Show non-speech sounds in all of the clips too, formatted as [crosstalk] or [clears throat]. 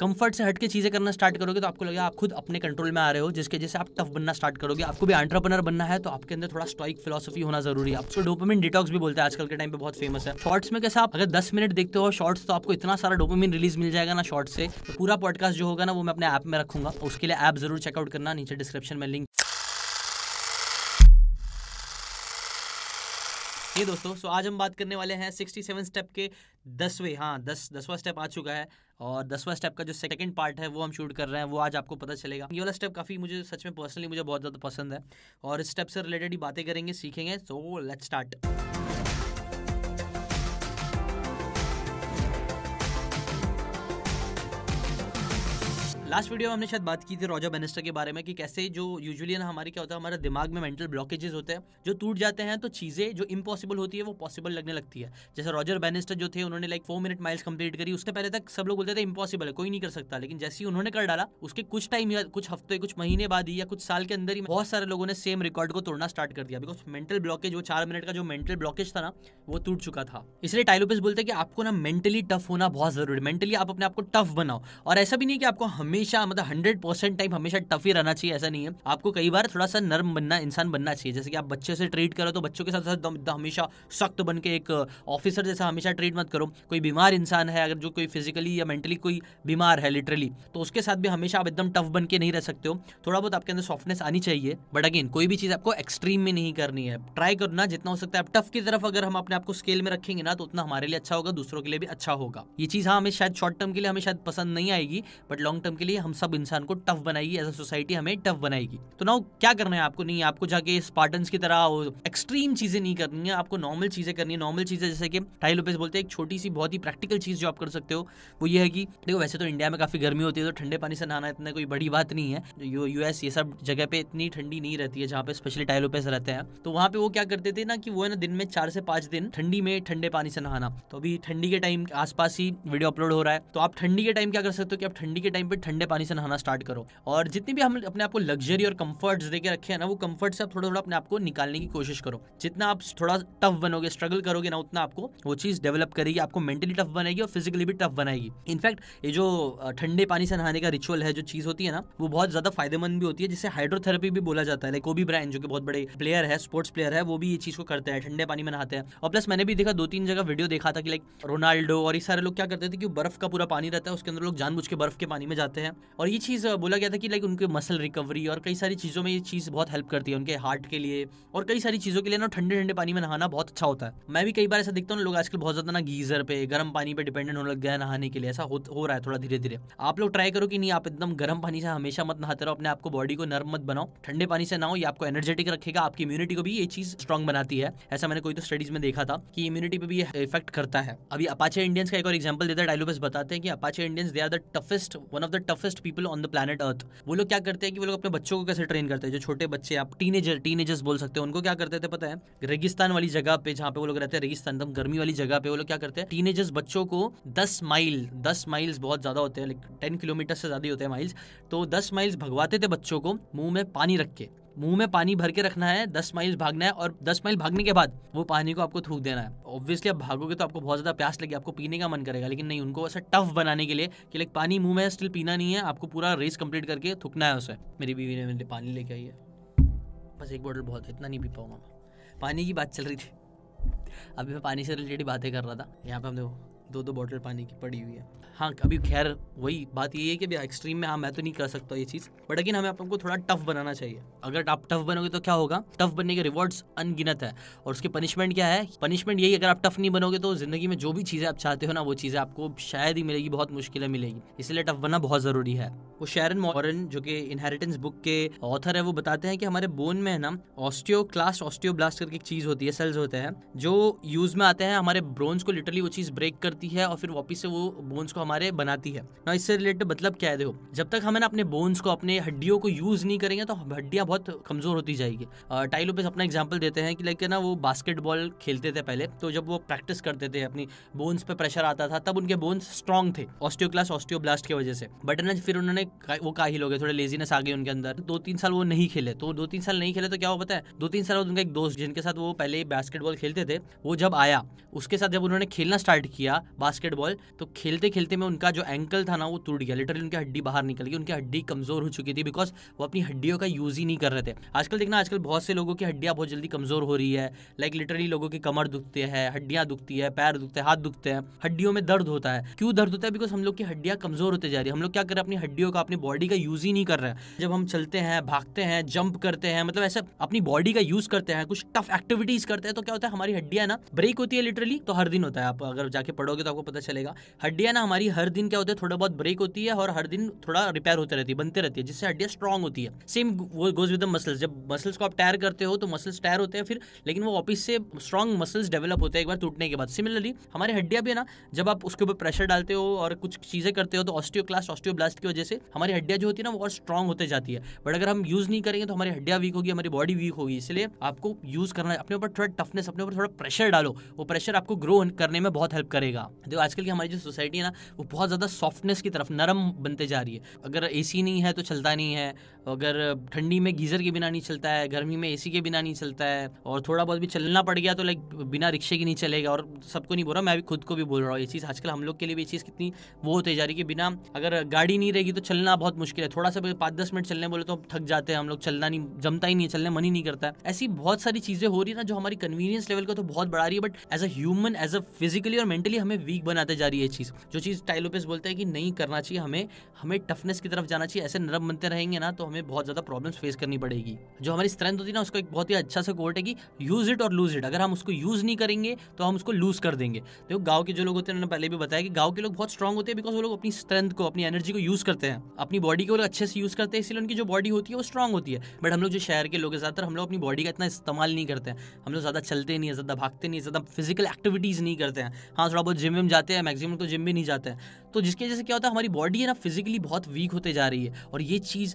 comfort से हट के चीज़ें करना स्टार्ट करोगे तो आपको लगेगा आप खुद अपने कंट्रोल में आ रहे हो जिसके जैसे आप टफ बनना स्टार्ट करोगे आपको भी एंटरप्रेनर बनना है तो आपके अंदर थोड़ा स्टॉइक फिलोसफी होना जरूरी है आपको डोपामिन डिटॉक्स भी बोलते हैं आजकल के टाइम पे बहुत फेमस है शॉर्ट्स में कैसे आप अगर दस मिनट देखते हो शॉर्ट्स तो आपको इतना सारा डोपामिन रिलीज मिल जाएगा ना शॉर्ट से तो पूरा पॉडकास्ट जो होगा ना वो मैं अपने ऐप में रखूंगा उसके लिए ऐप जरूर चेकआउट करना नीचे डिस्क्रिप्शन में लिंक ये दोस्तों सो आज हम बात करने वाले हैं सिक्सटी सेवन स्टेप के दसवें हाँ दस दसवा स्टेप आ चुका है और दसवां स्टेप का जो सेकंड पार्ट है वो हम शूट कर रहे हैं वो आज आपको पता चलेगा ये वाला स्टेप काफ़ी मुझे सच में पर्सनली मुझे बहुत ज़्यादा पसंद है और इस स्टेप से रिलेटेड ही बातें करेंगे सीखेंगे so let's start last video में हमने शायद बात की थी रोजा बेनिस्टर के बारे में कि कैसे जो यूजुअली ना हमारे क्या होता है हमारे दिमाग में मेंटल ब्लॉकेजेस होते हैं जो टूट जाते हैं तो चीज़ें जो इम्पॉसिबल होती है वो पॉसिबल लगने लगती है जैसे रॉजर बेनिस्टर जो थे उन्होंने like four minute miles complete करी उसके पहले तक सब लोग बोलते थे इम्पॉसिबल है कोई नहीं कर सकता लेकिन जैसे ही उन्होंने कर डाला उसके कुछ टाइम या कुछ हफ्ते कुछ महीने बाद ही या कुछ साल के अंदर ही बहुत सारे लोगों ने सेम रिकॉर्ड को तोड़ना स्टार्ट कर दिया बिकॉज मेंटल ब्लॉकेज वो चार मिनट का जो मेंटल ब्लॉकेज था ना वो टूट चुका था इसलिए टाइलोपिस बोलते हैं कि आपको ना मेंटली टफ होना बहुत जरूरी है मेंटली आप अपने आप को टफ बनाओ और ऐसा भी नहीं कि आपको हमें हमेशा मतलब हंड्रेड परसेंट टाइम हमेशा टफ ही रहना चाहिए ऐसा नहीं है आपको कई बार थोड़ा सा नर्म बनना इंसान बनना चाहिए जैसे कि आप बच्चे से ट्रीट करो तो बच्चों के साथ साथ हमेशा सख्त बन के एक ऑफिसर uh, जैसा हमेशा ट्रीट मत करो कोई बीमार इंसान है अगर जो कोई फिजिकली या मेंटली कोई बीमार है लिटरली तो उसके साथ भी हमेशा आप एकदम टफ बन के नहीं रह सकते हो थोड़ा बहुत आपके अंदर सॉफ्टनेस आनी चाहिए बट अगेन कोई भी चीज़ आपको एक्सट्रीम में नहीं करनी है ट्राई करना जितना हो सकता है आप टफ की तरफ अगर हम अपने आपको स्केल में रखेंगे ना तो उतना हमारे लिए अच्छा होगा दूसरों के लिए भी अच्छा होगा ये चीज़ हाँ हमें शायद शॉर्ट टर्म के लिए हमें शायद पसंद नहीं आएगी बट लॉन्ग टर्म के लिए हम सब इंसान को टफ बनाएगी एज अ सोसाइटी हमें टफ बनाएगी तो ना क्या करना है आपको नहीं आपको जाके स्पार्टन की तरह एक्सट्रीम चीजें नहीं करनी है आपको नॉर्मल चीजें करनी है नॉर्मल चीजें जैसे कि टाइल लोपेस बोलते हैं एक छोटी सी बहुत ही प्रैक्टिकल चीज जो आप कर सकते हो वो ये है कि देखो वैसे तो इंडिया में काफी गर्मी होती है तो ठंडे पानी से नहाना इतना कोई बड़ी बात नहीं है यू यूएस ये सब जगह पे इतनी ठंडी नहीं रहती है जहाँ पे स्पेशली टाइल लोपेस रहते हैं तो वहाँ पे वो क्या करते थे ना कि वो है ना दिन में चार से पांच दिन ठंडी में ठंडे पानी से नहाना तो अभी ठंडी के टाइम आसपास ही वीडियो अपलोड हो रहा है तो आप ठंडी के टाइम क्या कर सकते हो कि आप ठंडी के टाइम पे ठंड ठंडे पानी से नहाना स्टार्ट करो और जितनी भी हम अपने आपको लग्जरी और कंफर्ट देके रखे हैं ना वो कंफर्ट से आप थोड़ा थोड़ा अपने आपको निकालने की कोशिश करो जितना आप थोड़ा टफ बनोगे स्ट्रगल करोगे ना उतना आपको वो चीज़ डेवलप करेगी आपको मेंटली टफ बनाएगी और फिजिकली भी टफ बनाएगी इनफैक्ट ये जो ठंडे पानी से नहाने का रिचुअल है जो चीज़ होती है ना वो बहुत ज़्यादा फायदेमंद भी होती है जिसे हाइड्रोथेरेपी भी बोला जाता है लाइक कोबी ब्रांड जो कि बहुत बड़े प्लेयर है स्पोर्ट्स प्लेयर है वो भी ये चीज़ को करते हैं ठंडे पानी में नहाते हैं और प्लस मैंने भी देखा दो तीन जगह वीडियो देखा था कि लाइक रोनाल्डो और ये सारे लोग क्या करते थे कि बर्फ का पूरा पानी रहता है उसके अंदर लोग जानबूझ के बर्फ के पानी में जाते हैं हैं और ये चीज़ बोला गया था कि लाइक उनके मसल रिकवरी और कई सारी चीज़ों में ये चीज़ बहुत हेल्प करती है उनके हार्ट के लिए और कई सारी चीज़ों के लिए ना ठंडे ठंडे पानी में नहाना बहुत अच्छा होता है मैं भी कई बार ऐसा देखता हूँ लोग आजकल बहुत ज़्यादा ना गीजर पे गर्म पानी पर डिपेंडेंट होने लग गया नहाने के लिए ऐसा हो, हो रहा है थोड़ा धीरे धीरे आप लोग ट्राई करो कि नहीं आप एकदम गर्म पानी से हमेशा मत नहाते रहो अपने आपको बॉडी को नर्म मत बनाओ ठंडे पानी से नहाओ ये आपको एनर्जेटिक रखेगा आपकी इम्यूनिटी को भी ये चीज़ स्ट्रॉन्ग बनाती है ऐसा मैंने कोई तो स्टडीज में देखा था कि इम्यूनिटी पर भी इफेक्ट करता है अभी अपाचे इंडियंस का एक और एग्जाम्पल देता है डायलोबस बताते हैं कि Apache Indians they are the toughest one of the tough toughest people on the planet earth वो लोग क्या करते हैं कि वो लोग अपने बच्चों को कैसे ट्रेन करते हैं जो छोटे बच्चे आप टीनेजर टीनेजर्स बोल सकते हैं उनको क्या करते थे पता है रेगिस्तान वाली जगह पे जहाँ पे वो लोग रहते हैं रेगिस्तान एकदम गर्मी वाली जगह पे वो लोग क्या करते हैं टीनेजर्स बच्चों को दस माइल दस माइल्स बहुत ज्यादा होते हैं लाइक टेन किलोमीटर से ज्यादा होते हैं माइल्स तो दस माइल्स भगवाते थे बच्चों को मुंह में पानी रख के मुंह में पानी भर के रखना है दस माइल भागना है और दस माइल भागने के बाद वो पानी को आपको थूक देना है ऑब्वियसली आप भागोगे तो आपको बहुत ज्यादा प्यास लगेगी आपको पीने का मन करेगा लेकिन नहीं उनको ऐसा टफ बनाने के लिए कि लाइक पानी मुंह में स्टिल पीना नहीं है आपको पूरा रेस कंप्लीट करके थूकना है उसे मेरी बीवी ने मेरे पानी लेके आई है बस एक बॉटल बहुत है इतना नहीं पी पाऊंगा मैं पानी की बात चल रही थी अभी मैं पानी से रिलेटेड बातें कर रहा था यहाँ पे हम देखो दो दो बॉटल पानी की पड़ी हुई है हाँ अभी खैर वही बात यही है कि अभी एक्सट्रीम में हाँ मैं तो नहीं कर सकता ये चीज़ बट अगेन हमें आपको थोड़ा टफ बनाना चाहिए अगर आप टफ बनोगे तो क्या होगा टफ बनने के रिवॉर्ड्स अनगिनत है और उसकी पनिशमेंट क्या है पनिशमेंट यही अगर आप टफ नहीं बनोगे तो जिंदगी में जो भी चीज़ें आप चाहते हो ना वो चीज़ें आपको शायद ही मिलेगी बहुत मुश्किलें मिलेगी इसलिए टफ बनना बहुत ज़रूरी है वो शेरन मॉरन जो कि इनहेरिटेंस बुक के ऑथर है वो बताते हैं कि हमारे बोन में है ना ऑस्टियो क्लास्ट ब्लास्ट करके एक चीज़ होती है सेल्स होते हैं जो यूज़ में आते हैं हमारे ब्रोन्स को लिटरली वो चीज़ ब्रेक कर करती है और फिर वापिस से वो बोन्स को हमारे बनाती है ना इससे रिलेटेड मतलब क्या है देखो जब तक हमें ना अपने बोन्स को अपने हड्डियों को यूज नहीं करेंगे तो हड्डियाँ बहुत कमजोर होती जाएगी पे अपना एग्जाम्पल देते हैं कि लाइक ना वो बास्केटबॉल खेलते थे पहले तो जब वो प्रैक्टिस करते थे अपनी बोन्स पे प्रेशर आता था तब उनके बोन्स स्ट्रॉन्ग थे ऑस्टियोक्लास ऑस्टियोब्लास्ट की वजह से बट ना फिर उन्होंने वो का ही लोग थोड़े लेजीनेस आ गई उनके अंदर दो तीन साल वो नहीं खेले तो दो तीन साल नहीं खेले तो क्या हुआ पता है दो तीन साल बाद उनका एक दोस्त जिनके साथ वो पहले ही बास्केटबॉल खेलते थे वो जब आया उसके साथ जब उन्होंने खेलना स्टार्ट किया बास्केटबॉल तो खेलते खेलते में उनका जो एंकल था ना वो टूट गया लिटरली उनकी हड्डी बाहर निकल गई उनकी हड्डी कमज़ोर हो चुकी थी बिकॉज वो अपनी हड्डियों का यूज़ ही नहीं कर रहे थे आजकल देखना आजकल बहुत से लोगों की हड्डियाँ बहुत जल्दी कमज़ोर हो रही है लाइक लिटरली लोगों की कमर दुखती है हड्डियाँ दुखती है पैर दुखते हैं हाथ दुखते हैं हड्डियों में दर्द होता है क्यों दर्द होता है बिकॉज हम लोग की हड्डियाँ कमज़ोर होते जा रही है हम लोग क्या कर रहे हैं अपनी हड्डियों का अपनी बॉडी का यूज़ ही नहीं कर रहे हैं जब हम चलते हैं भागते हैं जंप करते हैं मतलब ऐसे अपनी बॉडी का यूज़ करते हैं कुछ टफ एक्टिविटीज़ करते हैं तो क्या होता है हमारी हड्डियाँ ना ब्रेक होती है लिटरली तो हर दिन होता है आप अगर जाके पढ़ोगे करोगे तो आपको पता चलेगा हड्डियाँ ना हमारी हर दिन क्या होता है थोड़ा बहुत ब्रेक होती है और हर दिन थोड़ा रिपेयर होते रहती है बनते रहती है जिससे हड्डियाँ स्ट्रॉन्ग होती है सेम वो गोज विद द मसल्स जब मसल्स को आप टायर करते हो तो मसल्स टायर होते हैं फिर लेकिन वो ऑफिस से स्ट्रॉन्ग मसल्स डेवलप होते हैं एक बार टूटने के बाद सिमिलरली हमारी हड्डियाँ भी ना जब आप उसके ऊपर प्रेशर डालते हो और कुछ चीज़ें करते हो तो ऑस्टियोक्लास्ट ऑस्टियोब्लास्ट की वजह से हमारी हड्डियाँ जो होती है ना वो और स्ट्रॉन्ग होते जाती है बट अगर हम यूज़ नहीं करेंगे तो हमारी हड्डियाँ वीक होगी हमारी बॉडी वीक होगी इसलिए आपको यूज़ करना अपने ऊपर थोड़ा टफनेस अपने ऊपर थोड़ा प्रेशर डालो वो प्रेशर आपको ग्रो करने में बहुत हेल्प करेगा था देखो आजकल की हमारी जो सोसाइटी है ना वो बहुत ज़्यादा सॉफ्टनेस की तरफ नरम बनते जा रही है अगर ए नहीं है तो चलता नहीं है अगर ठंडी में गीज़र के बिना नहीं चलता है गर्मी में ए के बिना नहीं चलता है और थोड़ा बहुत भी चलना पड़ गया तो लाइक बिना रिक्शे के नहीं चलेगा और सबको नहीं बोल रहा मैं भी खुद को भी बोल रहा हूँ ये चीज़ आजकल हम लोग के लिए भी ये चीज़ कितनी वो होती जा रही है कि बिना अगर गाड़ी नहीं रहेगी तो चलना बहुत मुश्किल है थोड़ा सा पाँच दस मिनट चलने बोले तो थक जाते हैं हम लोग चलना नहीं जमता ही नहीं है चलने मन ही नहीं करता ऐसी बहुत सारी चीज़ें हो रही है ना जो हमारी कन्वीनियंस लेवल का तो बहुत बढ़ा रही है but as a human as a physically और मेंटली हमें वीक बनाते जा रही है चीज़ जो चीज़ टाइलोपेस बोलते हैं कि नहीं करना चाहिए हमें हमें टफनेस की तरफ जाना चाहिए ऐसे नरम बनते रहेंगे ना तो हमें बहुत ज़्यादा प्रॉब्लम फेस करनी पड़ेगी जो हमारी स्ट्रेंथ होती है ना उसका एक बहुत ही अच्छा सा कोर्ट है कि यूज़ इट और लूज़ इट अगर हम उसको यूज़ नहीं करेंगे तो हम उसको लूज़ कर देंगे देखो गाँव के जो लोग होते हैं उन्होंने पहले भी बताया कि गाँव के लोग बहुत स्ट्रॉग होते हैं बिकॉज वो लोग अपनी स्ट्रेंथ को अपनी एनर्जी को यूज़ करते हैं अपनी बॉडी को लोग अच्छे से यूज़ करते हैं इसलिए उनकी जो बॉडी होती है वो स्ट्रॉग होती है बट हम लोग जो शहर के लोग हैं ज़्यादातर हम लोग अपनी बॉडी का इतना इस्तेमाल नहीं करते हैं हम लोग ज़्यादा चलते नहीं है ज़्यादा भागते नहीं है ज़्यादा फिजिकल एक्टिविटीज़ नहीं करते हैं हाँ थोड़ा बहुत जिम विम जाते हैं मैक्सिमम तो जिम भी नहीं जाते हैं तो जिसकी वजह से क्या होता है हमारी बॉडी है ना फिजिकली बहुत वीक होते जा रही है और ये चीज़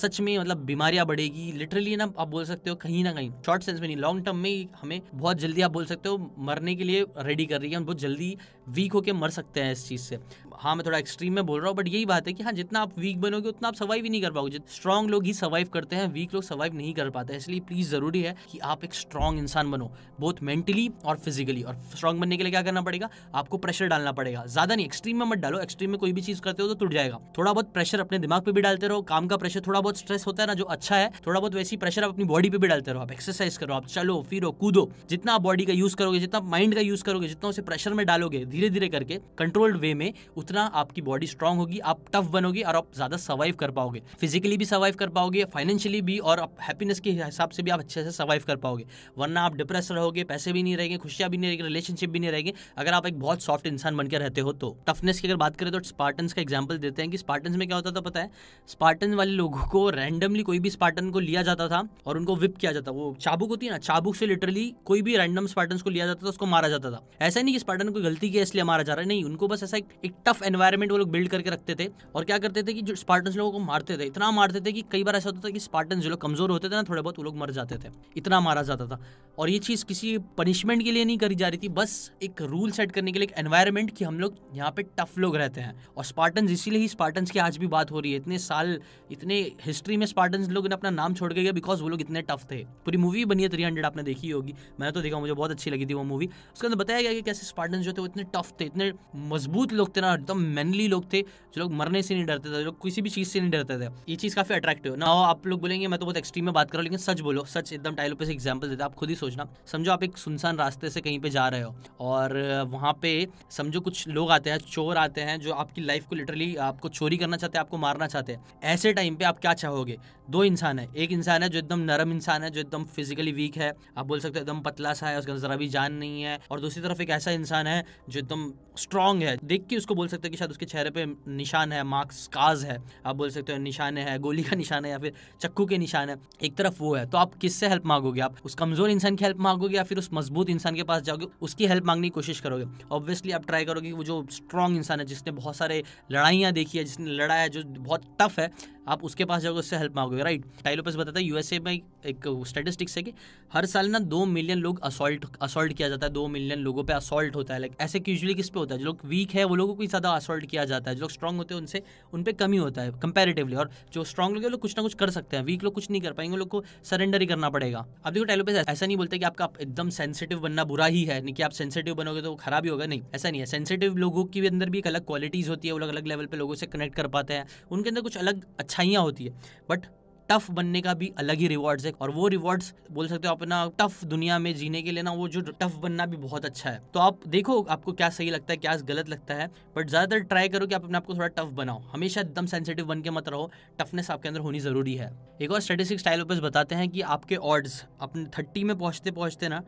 सच में मतलब बीमारियां बढ़ेगी लिटरली ना आप बोल सकते हो कहीं ना कहीं शॉर्ट सेंस में नहीं लॉन्ग टर्म में हमें बहुत जल्दी आप बोल सकते हो मरने के लिए रेडी कर रही है हम बहुत जल्दी वीक होकर मर सकते हैं इस चीज़ से हाँ मैं थोड़ा एक्सट्रीम में बोल रहा हूँ बट यही बात है कि हाँ जितना आप वीक बनोगे उतना आप सर्वाइव ही नहीं कर पाओगे स्ट्रॉन्ग लोग ही सर्वाइव करते हैं वीक लोग सर्वाइव नहीं कर पाते इसलिए प्लीज जरूरी है कि आप एक स्ट्रॉन्ग इंसान बनो बोथ मेंटली और फिजिकली और स्ट्रॉन्ग बनने के लिए क्या करना पड़ेगा आपको प्रेशर डालना पड़ेगा ज्यादा नहीं एक्सट्रीम में मत डालो एक्सट्रीम में कोई भी चीज करते हो तो टूट जाएगा थोड़ा बहुत प्रेशर अपने दिमाग पे भी डालते रहो काम का प्रेशर थोड़ा बहुत स्ट्रेस होता है ना जो अच्छा है थोड़ा बहुत वैसी प्रेशर आप अपनी बॉडी पे भी डालते रहो आप एक्सरसाइज करो आप चलो फिरो कूदो जितना आप बॉडी का यूज करोगे जितना माइंड का यूज करोगे जितना उसे प्रेशर में डालोगे धीरे धीरे करके कंट्रोल्ड वे में उतना उतना आपकी बॉडी स्ट्रांग होगी आप टफ बनोगे और आप ज़्यादा सर्वाइव कर पाओगे फिजिकली भी सर्वाइव कर पाओगे फाइनेंशियली भी और आप हैप्पीनेस के हिसाब से भी आप अच्छे से सर्वाइव कर पाओगे वरना आप डिप्रेस रहोगे पैसे भी नहीं रहेंगे खुशियां भी नहीं रहेगी रिलेशनशिप भी नहीं रहेगी अगर आप एक बहुत सॉफ्ट इंसान बनकर रहते हो तो टफनेस की अगर बात करें तो स्पार्टन का एग्जाम्पल देते हैं कि स्पार्टन में क्या होता था पता है स्पार्टन वाले लोगों को रैंडमली कोई भी स्पार्टन को लिया जाता था और उनको विप किया जाता वो चाबुक होती है ना चाबुक से लिटरली कोई भी रैंडम स्पार्टन को लिया जाता था उसको मारा जाता था ऐसा नहीं कि स्पार्टन कोई गलती की इसलिए मारा जा रहा है नहीं उनको बस ऐसा एक टफ टफ एनवायरमेंट वो लोग बिल्ड करके रखते थे और क्या करते थे कि जो स्पार्टन्स लोगों को मारते थे इतना मारते थे कि कई बार ऐसा होता था कि स्पार्टन जो लोग कमज़ोर होते थे ना थोड़े बहुत वो लोग मर जाते थे इतना मारा जाता था और ये चीज़ किसी पनिशमेंट के लिए नहीं करी जा रही थी बस एक रूल सेट करने के लिए एक एनवायरमेंट कि हम लोग यहाँ पे टफ लोग रहते हैं और स्पार्टन इसीलिए ही स्पार्टन की आज भी बात हो रही है इतने साल इतने हिस्ट्री में स्पार्टन लोग ने अपना नाम छोड़ गया गए बिकॉज वो लोग इतने टफ थे पूरी मूवी बनी है थ्री हंड्रेड आपने देखी होगी मैंने तो देखा मुझे बहुत अच्छी लगी थी वो मूवी उसके अंदर बताया गया कि कैसे स्पार्टन जो थे वो इतने टफ थे इतने मजबूत लोग थे ना एकदम मैनली लोग थे जो लोग मरने से नहीं डरते थे जो लोग किसी भी चीज़ से नहीं डरते थे ये चीज़ काफ़ी अट्रैक्टिव है ना आप लोग बोलेंगे मैं तो बहुत एक्सट्रीम में बात कर रहा हूँ लेकिन सच बोलो सच एकदम टाइलों पर एग्जाम्पल देते आप खुद ही सोचना समझो आप एक सुनसान रास्ते से कहीं पर जा रहे हो और वहाँ पे समझो कुछ लोग आते हैं चोर आते हैं जो आपकी लाइफ को लिटरली आपको चोरी करना चाहते हैं आपको मारना चाहते हैं ऐसे टाइम पे आप क्या चाहोगे दो इंसान है एक इंसान है जो एकदम नरम इंसान है जो एकदम फिजिकली वीक है आप बोल सकते हो एकदम पतला सा है उसका जरा भी जान नहीं है और दूसरी तरफ एक ऐसा इंसान है जो एकदम स्ट्रांग है देख के उसको बोल सकते हो कि शायद उसके चेहरे पे निशान है मार्क्स काज है आप बोल सकते हो निशान है गोली का निशान है या फिर चक्कू के निशान है एक तरफ वो है तो आप किससे हेल्प मांगोगे आप उस कमजोर इंसान की हेल्प मांगोगे या फिर उस मजबूत इंसान के पास जाओगे उसकी हेल्प मांगने की कोशिश करोगे ऑब्वियसली आप ट्राई करोगे कि वो जो स्ट्रॉन्ग इंसान है जिसने बहुत सारे लड़ाइयाँ देखी है जिसने लड़ा है जो बहुत टफ है आप उसके पास जाओगे उससे हेल्प मांगोगे राइट टाइलोपेस बताता है यूएसए में एक स्टेटिस्टिक्स है कि हर साल ना दो मिलियन लोग असोल्ट असोल्ट किया जाता है दो मिलियन लोगों पे असोल्ट होता है लाइक ऐसे यूजली किस पे होता है जो लोग वीक है वो लोगों को ज़्यादा असॉल्ट किया जाता है जो लोग स्ट्रॉन्ग होते हैं उनसे उन पर कमी होता है कंपेरेटिवली और जो स्ट्रॉन्ग लोग लोग कुछ ना कुछ कर सकते हैं वीक लोग कुछ नहीं कर पाएंगे लोग को सरेंडर ही करना पड़ेगा अब देखो टेलोपेस ऐसा नहीं बोलते कि आपका एकदम सेंसिटिव बनना बुरा ही है नहीं कि आप सेंसिटिव बनोगे तो खराब ही होगा नहीं ऐसा नहीं है सेंसिटिव लोगों के अंदर भी एक अलग क्वालिटीज़ होती है वो लोग अलग लेवल पर लोगों से कनेक्ट कर पाते हैं उनके अंदर कुछ अलग अच्छाइयाँ होती है बट टफ बनने का भी अलग ही रिवॉर्ड है और वो रिवॉर्ड्स बोल सकते हो अपना टफ दुनिया में जीने के लिए ना वो जो टफ बनना भी बहुत अच्छा है तो आप देखो आपको क्या सही लगता है क्या गलत लगता है बट ज़्यादातर ट्राई करो कि आप अपने आपको थोड़ा टफ बनाओ हमेशा एकदम सेंसिटिव बन के मत रहो टफनेस आपके अंदर होनी ज़रूरी है एक और स्टेटिस्टिक्स टाइलोपेस बताते हैं कि आपके ऑर्ड्स अपने थर्टी में पहुँचते पहुँचते ना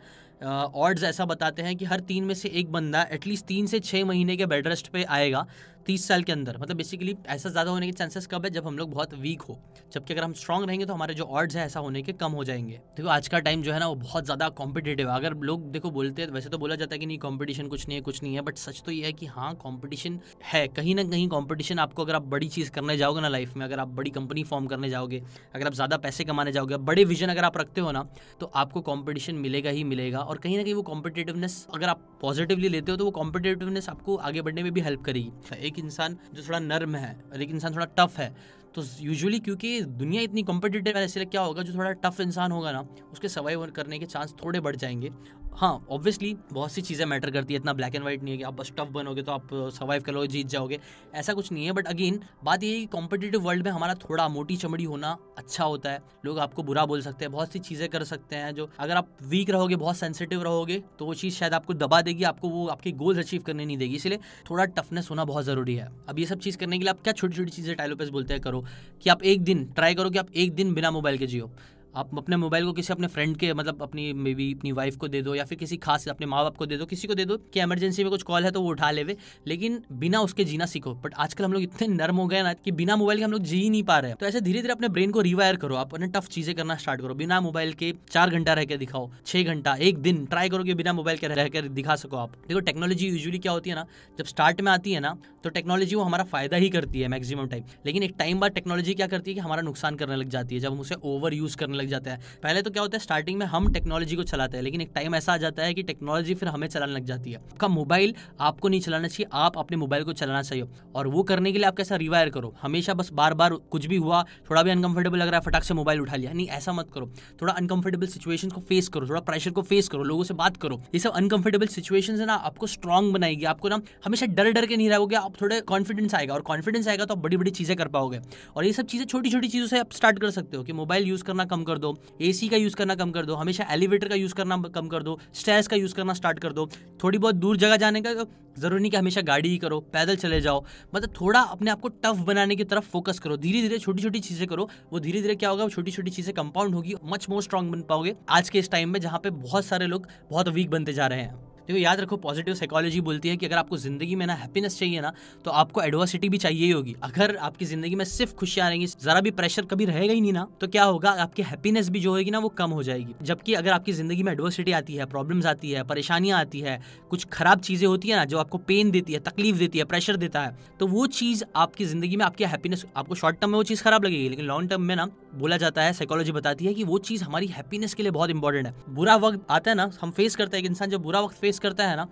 ऑर्ड्स ऐसा बताते हैं कि हर तीन में से एक बंदा एटलीस्ट तीन से छः महीने के बेड रेस्ट पे आएगा तीस साल के अंदर मतलब बेसिकली ऐसा ज़्यादा होने के चांसेस कब है जब हम लोग बहुत वीक हो जबकि अगर हम स्ट्रांग रहेंगे तो हमारे जो ऑर्ड्स है ऐसा होने के कम हो जाएंगे देखो आज का टाइम जो है ना वो बहुत ज़्यादा कॉम्पिटेटिव है अगर लोग देखो बोलते हैं वैसे तो बोला जाता है कि नहीं कॉम्पिटिशन कुछ नहीं है कुछ नहीं है बट सच तो ये है कि हाँ कॉम्पिटिशन है कहीं ना कहीं कॉम्पिटिशन आपको अगर आप बड़ी चीज़ करने जाओगे ना लाइफ में अगर आप बड़ी कंपनी फॉर्म करने जाओगे अगर आप ज़्यादा पैसे कमाने जाओगे बड़े विजन अगर आप रखते हो ना तो आपको कॉम्पिटिशन मिलेगा ही मिलेगा और कहीं ना कहीं वो कॉम्पिटेटिवनेस अगर आप पॉजिटिवली लेते हो तो वो कॉम्पिटेटिवनेस आपको आगे बढ़ने में भी हेल्प करेगी एक एक इंसान जो थोड़ा नर्म है और एक इंसान थोड़ा टफ है तो यूजुअली क्योंकि दुनिया इतनी कॉम्पिटेटिव है इसलिए क्या होगा जो थोड़ा टफ इंसान होगा ना उसके सर्वाइव करने के चांस थोड़े बढ़ जाएंगे हाँ ऑब्वियसली बहुत सी चीज़ें मैटर करती है इतना ब्लैक एंड वाइट नहीं है कि आप बस टफ बनोगे तो आप सर्वाइव uh, करोगे जीत जाओगे ऐसा कुछ नहीं है बट अगेन बात ये है कि कॉम्पिटेटिव वर्ल्ड में हमारा थोड़ा मोटी चमड़ी होना अच्छा होता है लोग आपको बुरा बोल सकते हैं बहुत सी चीज़ें कर सकते हैं जो अगर आप वीक रहोगे बहुत सेंसिटिव रहोगे तो वो चीज़ शायद आपको दबा देगी आपको वो आपके गोल्स अचीव करने नहीं देगी इसलिए थोड़ा टफनेस होना बहुत ज़रूरी है अब ये सब चीज़ करने के लिए आप क्या छोटी छोटी चीज़ें टाइलोपेस बोलते हैं करो कि आप एक दिन ट्राई करो कि आप एक दिन बिना मोबाइल के जियो आप अपने मोबाइल को किसी अपने फ्रेंड के मतलब अपनी मे बी अपनी वाइफ को दे दो या फिर किसी खास अपने माँ बाप को दे दो किसी को दे दो कि एमरजेंसी में कुछ कॉल है तो वो उठा लेवे लेकिन बिना उसके जीना सीखो बट आजकल हम लोग इतने नर्म हो गए ना कि बिना मोबाइल के हम लोग जी ही नहीं पा रहे हैं तो ऐसे धीरे धीरे अपने ब्रेन को रिवायर करो आप अपने टफ चीजें करना स्टार्ट करो बिना मोबाइल के चार घंटा रहकर दिखाओ छः घंटा एक दिन ट्राई करो कि बिना मोबाइल के रहकर दिखा सको आप देखो टेक्नोलॉजी यूजली क्या होती है ना जब स्टार्ट में आती है ना तो टेक्नोलॉजी वो हमारा फायदा ही करती है मैक्सिमम टाइम लेकिन एक टाइम बाद टेक्नोलॉजी क्या करती है कि हमारा नुकसान करने लग जाती है जब हम उसे ओवर यूज करने लग लग जाता है पहले तो क्या होता है स्टार्टिंग में हम टेक्नोलॉजी को चलाते हैं लेकिन एक टाइम ऐसा आ जाता है कि टेक्नोलॉजी फिर हमें चलाने लग जाती है आपका मोबाइल आपको नहीं चलाना चाहिए आप अपने मोबाइल को चलाना चाहिए और वो करने के लिए आप कैसा रिवायर करो हमेशा बस बार बार कुछ भी हुआ थोड़ा भी अनकंफर्टेबल लग रहा है फटाक से मोबाइल उठा लिया नहीं ऐसा मत करो थोड़ा अनकंफर्टेबल सिचुएशन को फेस करो थोड़ा प्रेशर को फेस करो लोगों से बात करो ये सब अनकंफर्टेबल सिचुएशन है ना आपको स्ट्रांग बनाएगी आपको ना हमेशा डर डर के नहीं रहोगे आप थोड़े कॉन्फिडेंस आएगा और कॉन्फिडेंस आएगा तो आप बड़ी बड़ी चीज़ें कर पाओगे और ये सब चीज़ें छोटी छोटी चीज़ों से आप स्टार्ट कर सकते हो कि मोबाइल यूज़ करना कम करो कर दो एसी का यूज़ करना कम कर दो हमेशा एलिवेटर का यूज़ करना कम कर दो स्टेस का यूज़ करना स्टार्ट कर दो थोड़ी बहुत दूर जगह जाने का ज़रूरी नहीं कि हमेशा गाड़ी ही करो पैदल चले जाओ मतलब थोड़ा अपने आप को टफ बनाने की तरफ फोकस करो धीरे धीरे छोटी छोटी चीज़ें करो वो धीरे धीरे क्या होगा छोटी छोटी चीज़ें कंपाउंड होगी मच मोर स्ट्रांग बन पाओगे आज के इस टाइम में जहाँ पे बहुत सारे लोग बहुत वीक बनते जा रहे हैं देखो याद रखो पॉजिटिव साइकोलॉजी बोलती है कि अगर आपको ज़िंदगी में ना हैप्पीनेस चाहिए ना तो आपको एडवर्सिटी भी चाहिए ही होगी अगर आपकी ज़िंदगी में सिर्फ खुशियां रहेंगी ज़रा भी प्रेशर कभी रहेगा ही नहीं ना तो क्या होगा आपकी हैप्पीनेस भी जो होगी ना वो कम हो जाएगी जबकि अगर आपकी ज़िंदगी में एडवर्सिटी आती है प्रॉब्लम आती है परेशानियां आती है कुछ ख़राब चीज़ें होती है ना जो आपको पेन देती है तकलीफ देती है प्रेशर देता है तो वो चीज़ आपकी ज़िंदगी में आपकी हैप्पीनेस आपको शॉर्ट टर्म में वो चीज़ ख़राब लगेगी लेकिन लॉन्ग टर्म में ना बोला जाता है साइकोलॉजी बताती है कि वो चीज़ हमारी हैप्पीनेस के लिए बहुत इंपॉर्टेंट है बुरा वक्त आता है ना हम फेस करते हैं एक इंसान जब बुरा वक्त फेस करता है ना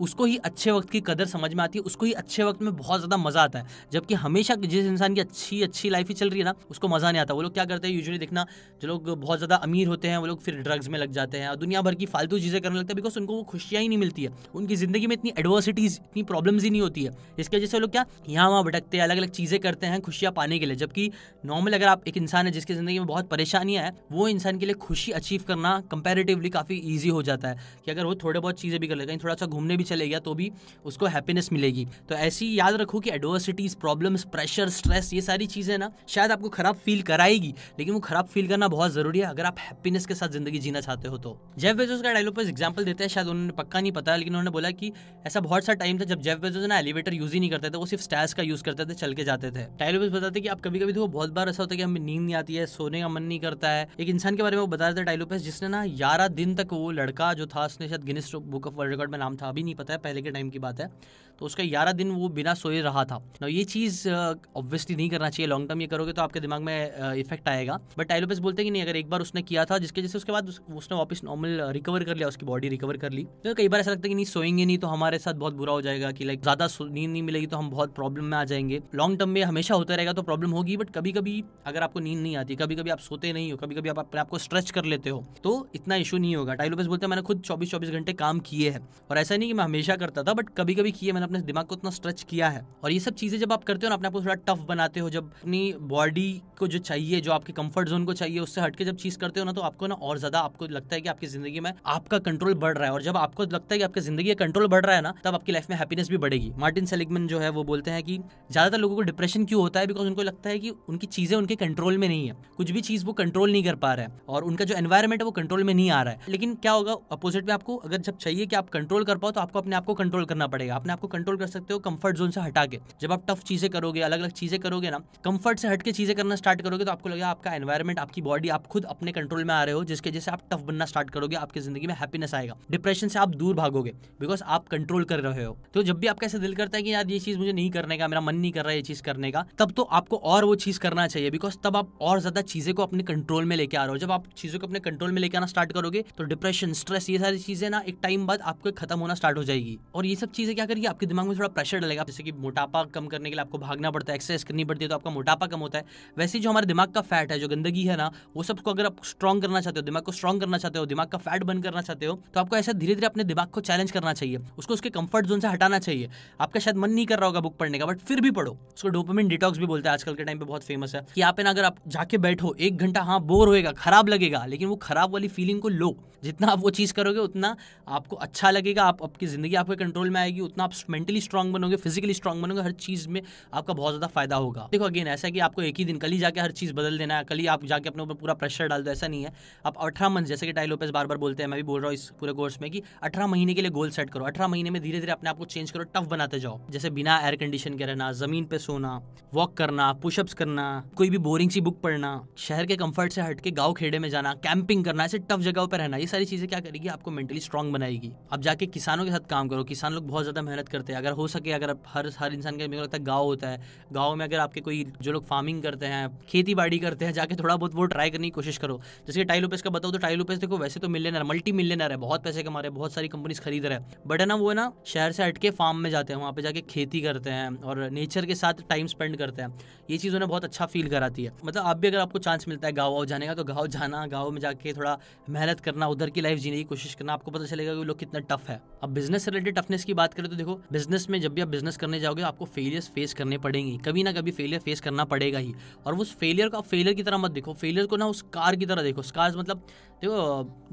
उसको ही अच्छे वक्त की कदर समझ में आती है उसको ही अच्छे वक्त में बहुत ज़्यादा मज़ा आता है जबकि हमेशा जिस इंसान की अच्छी अच्छी लाइफ ही चल रही है ना उसको मज़ा नहीं आता वो लोग क्या करते हैं यूजली देखना जो लोग बहुत ज़्यादा अमीर होते हैं वो लोग फिर ड्रग्स में लग जाते हैं और दुनिया भर की फालतू चीज़ें करने लगते हैं बिकॉज उनको वो खुशियाँ ही नहीं मिलती है उनकी ज़िंदगी में इतनी एडवर्सिटीज़ इतनी प्रॉब्लम्स ही नहीं होती है इसकी वजह से लोग क्या यहाँ वहाँ भटकते हैं अलग अलग चीज़ें करते हैं खुशियाँ पाने के लिए जबकि नॉर्मल अगर आप एक इंसान है जिसकी ज़िंदगी में बहुत परेशानियाँ हैं वो इंसान के लिए खुशी अचीव करना कंपेरेटिवली काफ़ी ईजी हो जाता है कि अगर वो थोड़े बहुत चीज़ें भी कर ले कहीं थोड़ा सा घूमने भी भी चले गया तो भी उसको हैप्पीनेस मिलेगी तो ऐसी याद रखो कि एडवर्सिटीज़ प्रॉब्लम्स प्रेशर स्ट्रेस ये सारी चीज़ें ना शायद आपको ख़राब फील कराएगी लेकिन वो ख़राब फील करना बहुत ज़रूरी है अगर आप हैप्पीनेस के साथ ज़िंदगी जीना चाहते हो तो जेव बेजोस का डायलॉग पर एग्जाम्पल देते हैं शायद उन्होंने पक्का नहीं पता लेकिन उन्होंने बोला कि ऐसा बहुत सा टाइम था जब जेव बेजोस ना एलिवेटर यूज़ ही नहीं करते थे वो सिर्फ स्टैस का यूज़ करते थे चल के जाते थे डायलॉग बताते कि आप कभी कभी तो बहुत बार ऐसा होता है कि हमें नींद नहीं आती है सोने का मन नहीं करता है एक इंसान के बारे में वो बता रहे थे डायलॉग जिसने ना ग्यारह दिन तक वो लड़का जो था उसने शायद Guinness book of world record में नाम था अभी नहीं पता है पहले के टाइम की बात है तो उसका ग्यारह दिन वो बिना सोए रहा था ना ये चीज़ ऑब्वियसली नहीं करना चाहिए लॉन्ग टर्म ये करोगे तो आपके दिमाग में इफेक्ट आएगा बट टाइलोपेस बोलते बोलते कि नहीं अगर एक बार उसने किया था जिसके जैसे उसके बाद उसने वापस नॉर्मल रिकवर कर लिया उसकी बॉडी रिकवर कर ली तो कई बार ऐसा लगता है कि नहीं सोएंगे नहीं तो हमारे साथ बहुत बुरा हो जाएगा कि लाइक ज़्यादा नींद नहीं मिलेगी तो हम बहुत प्रॉब्लम में आ जाएंगे लॉन्ग टर्म में हमेशा होता रहेगा तो प्रॉब्लम होगी बट कभी कभी अगर आपको नींद नहीं आती कभी कभी आप सोते नहीं हो कभी कभी आप अपने आपको स्ट्रेच कर लेते हो तो इतना इशू नहीं होगा टाइलोपेस बोलते हैं मैंने खुद चौबीस चौबीस घंटे काम किए हैं और ऐसा नहीं कि मैं हमेशा करता था बट कभी कभी किए मैंने अपने दिमाग को इतना स्ट्रेच किया है और ये सब चीज़ें जब आप करते हो ना अपने आपको थोड़ा टफ बनाते हो जब अपनी बॉडी को जो चाहिए जो आपके कंफर्ट जोन को चाहिए उससे हटके जब चीज़ करते हो ना तो आपको ना और ज़्यादा आपको लगता है कि आपकी ज़िंदगी में आपका कंट्रोल बढ़ रहा है और जब आपको लगता है कि आपकी ज़िंदगी का कंट्रोल बढ़ रहा है ना तब आपकी लाइफ में हैप्पीनेस भी बढ़ेगी मार्टिन सेलिगमन जो है वो बोलते हैं कि ज़्यादातर लोगों को डिप्रेशन क्यों होता है बिकॉज उनको लगता है कि उनकी चीज़ें उनके कंट्रोल में नहीं है कुछ भी चीज़ वो कंट्रोल नहीं कर पा रहे है और उनका जो एनवायरमेंट है वो कंट्रोल में नहीं आ रहा है लेकिन क्या होगा अपोजिट में आपको अगर जब चाहिए कि आप कंट्रोल कर पाओ तो आपको अपने आप को कंट्रोल करना पड़ेगा अपने आपको कंट्रोल कर सकते हो कंफर्ट जोन से हटा के जब आप टफ चीज़ें करोगे अलग अलग चीज़ें करोगे ना कंफर्ट से हटके चीज़ें करना स्टार्ट करोगे तो आपको लगेगा आपका एनवायरमेंट आपकी बॉडी आप खुद अपने कंट्रोल में आ रहे हो जिसके जैसे आप टफ बनना स्टार्ट करोगे आपकी जिंदगी में हैप्पीनेस आएगा डिप्रेशन से आप दूर भागोगे बिकॉज आप कंट्रोल कर रहे हो तो जब भी आपका ऐसा दिल करता है कि यार ये चीज़ मुझे नहीं करने का मेरा मन नहीं कर रहा है ये चीज़ करने का तब तो आपको और वो चीज़ करना चाहिए बिकॉज तब आप और ज़्यादा चीज़ें को अपने कंट्रोल में लेके आ रहे हो जब आप चीज़ों को अपने कंट्रोल में लेके आना स्टार्ट करोगे तो डिप्रेशन स्ट्रेस ये सारी चीज़ें ना एक टाइम बाद आपको खत्म होना स्टार्ट हो जाएगी और ये सब चीज़ें क्या करिए आपके आपके दिमाग में थोड़ा प्रेशर डलेगा जैसे कि मोटापा कम करने के लिए आपको भागना पड़ता है एक्सरसाइज करनी पड़ती है तो आपका मोटापा कम होता है वैसे जो हमारे दिमाग का फैट है जो गंदगी है ना वो सबको अगर आप स्ट्रॉन्ग करना चाहते हो दिमाग को स्ट्रॉन्ग करना चाहते हो दिमाग का फैट बन करना चाहते हो तो आपको ऐसा धीरे धीरे अपने दिमाग को चैलेंज करना चाहिए उसको उसके कंफर्ट जोन से हटाना चाहिए आपका शायद मन नहीं कर रहा होगा बुक पढ़ने का बट फिर भी पढ़ो उसको डोपामिन डिटॉक्स भी बोलते हैं आजकल के टाइम पे बहुत फेमस है कि आप अगर आप जाके बैठो एक घंटा हाँ बोर होएगा खराब लगेगा लेकिन वो खराब वाली फीलिंग को लो जितना आप वो चीज़ करोगे उतना आपको अच्छा लगेगा आप आपकी ज़िंदगी आपके कंट्रोल में आएगी उतना आप मेंटली स्ट्रांग बनोगे फिजिकली स्ट्रांग बनोगे हर चीज़ में आपका बहुत ज़्यादा फायदा होगा देखो अगेन ऐसा कि आपको एक ही दिन कल ही जाकर हर चीज़ बदल देना है कल ही आप जाके अपने ऊपर पूरा प्रेशर डाल दो ऐसा नहीं है आप अठारह मंथ जैसे कि टाइल लोपेस बार बार बोलते हैं मैं भी बोल रहा हूँ इस पूरे कोर्स में कि अठारह महीने के लिए गोल सेट करो अठारह महीने में धीरे धीरे अपने आपको चेंज करो टफ बनाते जाओ जैसे बिना एयर कंडीशन के रहना जमीन पे सोना वॉक करना पुशअप्स करना कोई भी बोरिंग सी बुक पढ़ना शहर के कंफर्ट से हटके गांव खेड़े में जाना कैंपिंग करना ऐसे टफ जगहों पर रहना ये सारी चीज़ें क्या करेगी आपको मेंटली स्ट्रांग बनाएगी अब जाके किसानों के साथ काम करो किसान लोग बहुत ज़्यादा मेहनत करते करते हैं अगर हो सके अगर हर हर इंसान के मेरे को लगता है गाँव होता है गाँव में अगर आपके कोई जो लोग फार्मिंग करते हैं खेती बाड़ी करते हैं जाके थोड़ा बहुत वो ट्राई करने की कोशिश करो जैसे टाई लोपेस का बताओ तो टाई लोपेस देखो वैसे तो मिलने मल्टी मिलियनर है बहुत पैसे कमा रहे हैं बहुत सारी कंपनीज खरीद रहे हैं बट है ना वो ना शहर से हटके फार्म में जाते हैं वहाँ पे जाके खेती करते हैं और नेचर के साथ टाइम स्पेंड करते हैं ये चीज़ उन्हें बहुत अच्छा फील कराती है मतलब आप भी अगर आपको चांस मिलता है गाँव वाव जाने का तो गाँव जाना गाँव में जाके थोड़ा मेहनत करना उधर की लाइफ जीने की कोशिश करना आपको पता चलेगा कि लोग कितना टफ है अब बिजनेस रिलेटेड टफनेस की बात करें तो देखो बिजनेस में जब भी आप बिजनेस करने जाओगे आपको फेलियर्स फेस करने पड़ेंगे कभी ना कभी फेलियर फेस करना पड़ेगा ही और उस फेलियर को आप फेलियर की तरह मत देखो फेलियर को ना उस कार की तरह देखो स्कार्स मतलब देखो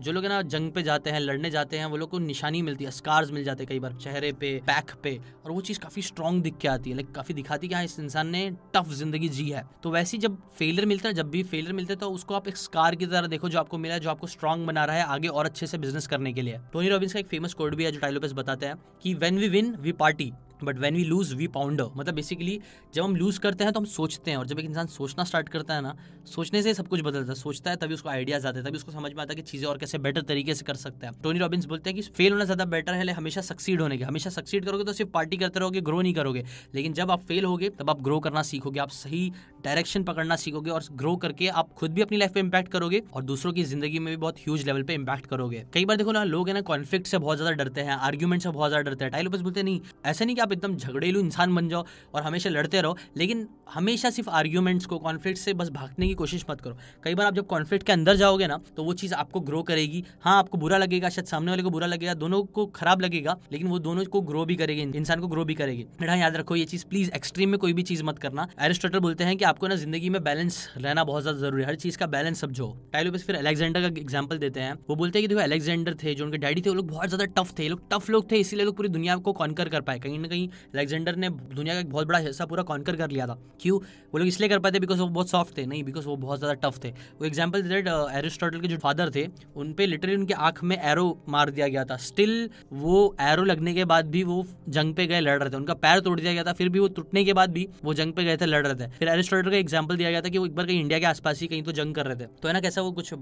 जो लोग ना जंग पे जाते हैं लड़ने जाते हैं वो लोग को निशानी मिलती है स्कार्स मिल जाते हैं कई बार चेहरे पे बैक पे और वो चीज़ काफ़ी स्ट्रॉन्ग दिख के आती है लाइक काफ़ी दिखाती है कि हाँ इस इंसान ने टफ जिंदगी जी है तो वैसे जब फेलियर मिलता है जब भी फेलियर मिलता है तो उसको आप एक स्कार की तरह देखो जो आपको मिला है जो आपको स्ट्रॉन्ग बना रहा है आगे और अच्छे से बिजनेस करने के लिए टोनी रॉबिन्स का एक फेमस कोड भी है जो टाइलोपेस बताते हैं कि when we win we party but when we lose we pound मतलब बेसिकली जब हम लूज़ करते हैं तो हम सोचते हैं और जब एक इंसान सोचना स्टार्ट करता है ना सोचने से सब कुछ बदलता है सोचता है तभी उसको आइडियाज आते हैं तभी उसको समझ में आता है कि चीज़ें और कैसे बेटर तरीके से कर सकते हैं टोनी रॉबिन्स बोलते हैं कि फेल होना ज़्यादा बेटर है हमेशा सक्सीड होने के हमेशा सक्सीड करोगे तो सिर्फ पार्टी करते रहोगे ग्रो नहीं करोगे लेकिन जब आप फेल होगे तब आप ग्रो करना सीखोगे आप सही डायरेक्शन पकड़ना सीखोगे और ग्रो करके आप खुद भी अपनी लाइफ पे इंपैक्ट करोगे और दूसरों की जिंदगी में भी बहुत ह्यूज लेवल पे इंपैक्ट करोगे कई बार देखो ना लोग है ना कॉन्फ्लिक्ट से बहुत ज्यादा डरते हैं आर्ग्यूमेंट से बहुत ज्यादा डरते हैं टाइल बोलते नहीं ऐसा नहीं कि आप एकदम झगड़ेलू इंसान बन जाओ और हमेशा लड़ते रहो लेकिन हमेशा सिर्फ आर्ग्यूमेंट्स को कॉन्फ्लिक्ट से बस भागने की की कोशिश मत करो कई बार आप जब कॉन्फ्लिक्ट के अंदर जाओगे ना तो वो चीज़ आपको ग्रो करेगी हाँ आपको बुरा लगेगा शायद सामने वाले को बुरा लगेगा दोनों को खराब लगेगा लेकिन वो दोनों को ग्रो भी करेगी इंसान को ग्रो भी करेगी बेटा याद रखो ये चीज़ प्लीज़ एक्सट्रीम में कोई भी चीज़ मत करना एरिस्टोटल बोलते हैं कि आपको ना जिंदगी में बैलेंस रहना बहुत ज़्यादा जरूरी है हर चीज़ का बैलेंस समझो टाइलोपस फिर अलेक्जेंडर का एग्जाम्पल देते हैं वो बोलते हैं कि देखो अलेक्जेंडर थे जो उनके डैडी थे वो लोग बहुत ज़्यादा टफ थे लोग टफ लोग थे इसीलिए लोग पूरी दुनिया को कॉन्कर कर पाए कहीं ना कहीं अलेक्जेंडर ने दुनिया का एक बहुत बड़ा हिस्सा पूरा कॉन्कर कर लिया था क्यों वो लोग इसलिए कर थे बिकॉज वो बहुत सॉफ्ट थे नहीं बिकॉज प्रोसेस वो बहुत ज़्यादा टफ थे वो एग्जाम्पल दे दैट एरिस्टोटल के जो फादर थे उन पर लिटरली उनकी आँख में एरो मार दिया गया था स्टिल वो एरो लगने के बाद भी वो जंग पे गए लड़ रहे थे उनका पैर तोड़ दिया गया था फिर भी वो टूटने के बाद भी वो जंग पे गए थे लड़ रहे थे फिर एरिस्टोटल का एग्जाम्पल दिया गया था कि वो एक बार कहीं इंडिया के आसपास ही कहीं तो जंग कर रहे थे तो है ना कैसा वो कुछ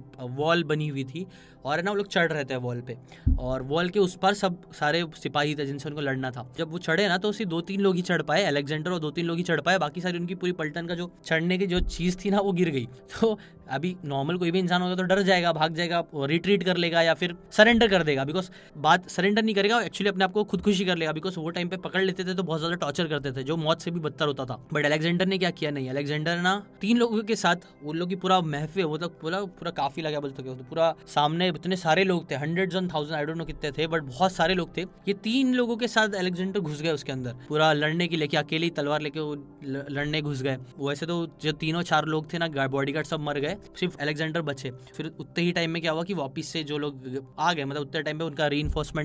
वॉल बनी हुई थी और है ना वो लोग चढ़ रहे थे वॉल पे और वॉल के उस पर सब सारे सिपाही थे जिनसे उनको लड़ना था जब वो चढ़े ना तो उसी दो तीन लोग ही चढ़ पाए अलेक्जेंडर और दो तीन लोग ही चढ़ पाए बाकी सारी उनकी पूरी पलटन का जो चढ़ने की जो चीज़ थी ना वो गिर गई तो अभी नॉर्मल कोई भी इंसान होगा तो डर जाएगा भाग जाएगा रिट्रीट कर लेगा या फिर सरेंडर कर देगा बिकॉज बात सरेंडर नहीं करेगा एक्चुअली अपने आप को खुदकुशी कर लेगा बिकॉज वो टाइम पे पकड़ लेते थे तो बहुत ज्यादा टॉर्चर करते थे जो मौत से भी बदतर होता था बट अलेक्जेंडर ने क्या किया नहीं अलेक्जेंडर ना तीन लोगों के साथ उन लोग की पूरा महफिल मतलब पूरा पूरा काफी लगा बोलते तो पूरा सामने इतने सारे लोग थे hundred and thousand I don't know कितने थे बट बहुत सारे लोग थे ये तीन लोगों के साथ अलेक्जेंडर घुस गए उसके अंदर पूरा लड़ने के लेके अकेली तलवार लेके लड़ने घुस गए वैसे तो जो तीनों चार लोग थे ना गार्ड बॉडी गार्ड सब मर गए सिर्फ अलेक्जेंडर बचे फिर उतने ही टाइम में क्या हुआ कि वापिस से जो लोग आ गए मतलब उतने टाइम पे उनका री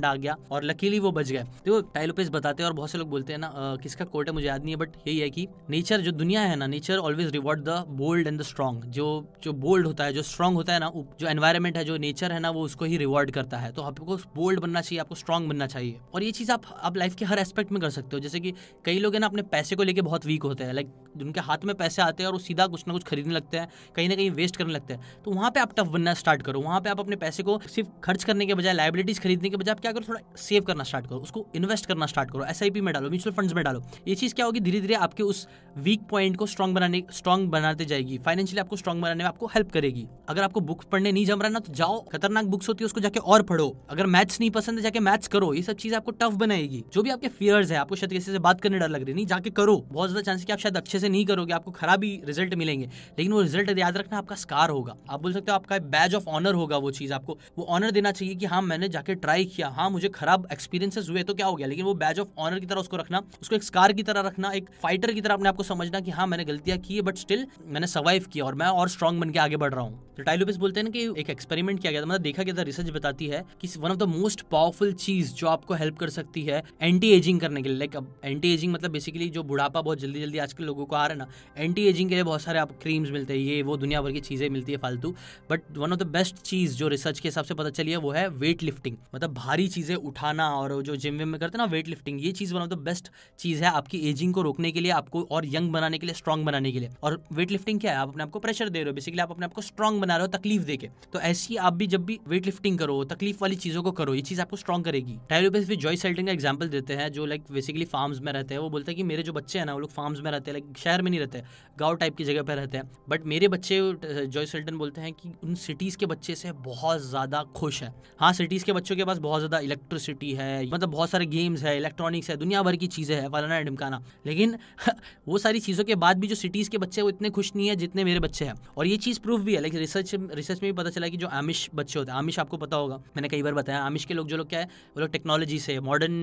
आ गया और लकीली वो बच गए देखो टाइलोपेस बताते हैं और बहुत से लोग बोलते हैं ना आ, किसका कोर्ट है मुझे याद नहीं है बट यही है कि नेचर जो दुनिया है ना nature always reward the bold and the strong जो जो बोल्ड होता है जो स्ट्रॉन्ग होता है ना जो एनवायरमेंट है जो नेचर है ना वो उसको ही रिवॉर्ड करता है तो आपको बोल्ड बनना चाहिए आपको स्ट्रॉन्ग बनना चाहिए और ये चीज़ आप आप लाइफ के हर एस्पेक्ट में कर सकते हो जैसे कि कई लोग है ना अपने पैसे को लेकर बहुत वीक होते हैं लाइक जिनके हाथ में पैसे आते हैं और वो सीधा कुछ ना कुछ खरीदने लगते हैं कहीं ना कहीं वेस्ट करने लगते हैं तो वहाँ पे आप टफ बनना स्टार्ट करो वहाँ पे आप अपने पैसे को सिर्फ खर्च करने के बजाय लाइबिलिटीज खरीदने के बजाय आप क्या करो थोड़ा सेव करना स्टार्ट करो उसको इन्वेस्ट करना स्टार्ट करो एस में डालो म्यूचुअल फंड्स में डालो ये चीज़ क्या होगी धीरे धीरे आपके उस वीक पॉइंट को स्ट्रॉन्ग बनाने स्ट्रॉन्ग बनाते जाएगी फाइनेंशियली आपको स्ट्रॉन्ग बनाने में आपको हेल्प करेगी अगर आपको बुक पढ़ने नहीं जम रहा ना तो जाओ खतरनाक बुक्स होती है उसको जाके और पढ़ो अगर मैथ्स नहीं पसंद है जाके मैथ्स करो ये सब चीज आपको टफ बनाएगी जो भी आपके फियर्स है आपको शायद किसी से बात करने डर लग रही नहीं जाके करो बहुत ज्यादा चांस कि आप शायद अच्छे से चीज़ें नहीं करोगे आपको खराब ही रिजल्ट मिलेंगे लेकिन वो रिजल्ट याद रखना आपका स्कार होगा आप बोल सकते हो आपका बैज ऑफ ऑनर होगा वो चीज़ आपको वो ऑनर देना चाहिए कि हाँ मैंने जाके ट्राई किया हाँ मुझे खराब एक्सपीरियंसेस हुए तो क्या हो गया लेकिन वो बैज ऑफ ऑनर की तरह उसको रखना उसको एक स्कार की तरह रखना एक फाइटर की तरह अपने आपको समझना कि हाँ मैंने गलतियाँ की है बट स्टिल मैंने सर्वाइव किया और मैं और स्ट्रॉन्ग बन के आगे बढ़ रहा हूँ तो टाइलोपिस बोलते हैं कि एक एक्सपेरिमेंट किया गया था मतलब देखा गया था रिसर्च बताती है कि one of the most powerful चीज़ जो आपको हेल्प कर सकती है एंटी एजिंग करने के लिए लाइक एंटी एजिंग मतलब बेसिकली जो बुढ़ापा बहुत जल्दी जल्दी आजकल लोगों को आपको आ है ना एंटी एजिंग के लिए बहुत सारे आप क्रीम्स मिलते हैं ये वो दुनिया भर की चीज़ें मिलती है फालतू but one of the best चीज़ जो रिसर्च के हिसाब से पता चली है वो है वेट लिफ्टिंग मतलब भारी चीज़ें उठाना और जो जिम विम में करते हैं ना वेट लिफ्टिंग ये चीज़ वन ऑफ द बेस्ट चीज़ है आपकी एजिंग को रोकने के लिए आपको और यंग बनाने के लिए स्ट्रांग बनाने के लिए और वेट लिफ्टिंग क्या है आप अपने आपको प्रेशर दे रहे हो बेसिकली आप अपने आपको स्ट्रांग बना रहे हो तकलीफ देके तो ऐसी आप भी जब भी वेट लिफ्टिंग करो तकलीफ वाली चीज़ों को करो ये चीज़ आपको स्ट्रांग करेगी टायरोपेस जॉय सेल्टिंग का एग्जाम्पल देते हैं जो लाइक बेसिकली फार्म्स में रहते हैं वो बोलते हैं कि मेरे जो बच्चे हैं ना वो लोग फार्म्स में रहते हैं लाइक शहर में नहीं रहते गाँव टाइप की जगह पर रहते हैं बट मेरे बच्चे जॉय सल्टन बोलते हैं कि उन सिटीज़ के बच्चे से बहुत ज़्यादा खुश है हाँ सिटीज़ के बच्चों के पास बहुत ज़्यादा इलेक्ट्रिसिटी है मतलब बहुत सारे गेम्स है इलेक्ट्रॉनिक्स है दुनिया भर की चीज़ें हैं फलाना ढिमकाना लेकिन [laughs] वो सारी चीज़ों के बाद भी जो सिटीज़ के बच्चे वो इतने खुश नहीं है जितने मेरे बच्चे हैं और ये चीज़ प्रूफ भी है लेकिन रिसर्च रिसर्च में भी पता चला कि जो आमिश बच्चे होते हैं आमिश आपको पता होगा मैंने कई बार बताया आमिश के लोग जो लोग क्या है वो लोग टेक्नोलॉजी से मॉडर्न